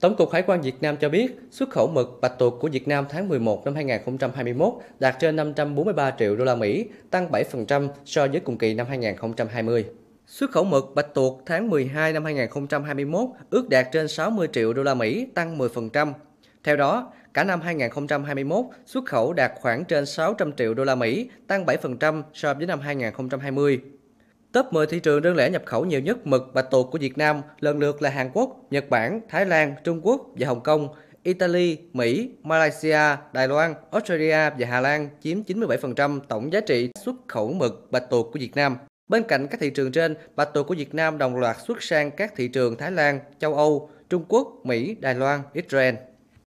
Tổng cục Hải quan Việt Nam cho biết, xuất khẩu mực bạch tuộc của Việt Nam tháng 11 năm 2021 đạt trên 543 triệu đô la Mỹ, tăng 7% so với cùng kỳ năm 2020. Xuất khẩu mực bạch tuộc tháng 12 năm 2021 ước đạt trên 60 triệu đô la Mỹ, tăng 10%. Theo đó, cả năm 2021, xuất khẩu đạt khoảng trên 600 triệu đô la Mỹ, tăng 7% so với năm 2020. Top 10 thị trường đơn lẻ nhập khẩu nhiều nhất mực bạch tuộc của Việt Nam lần lượt là Hàn Quốc, Nhật Bản, Thái Lan, Trung Quốc và Hồng Kông. Italy, Mỹ, Malaysia, Đài Loan, Australia và Hà Lan chiếm 97% tổng giá trị xuất khẩu mực bạch tuộc của Việt Nam. Bên cạnh các thị trường trên, bạch tuộc của Việt Nam đồng loạt xuất sang các thị trường Thái Lan, châu Âu, Trung Quốc, Mỹ, Đài Loan, Israel.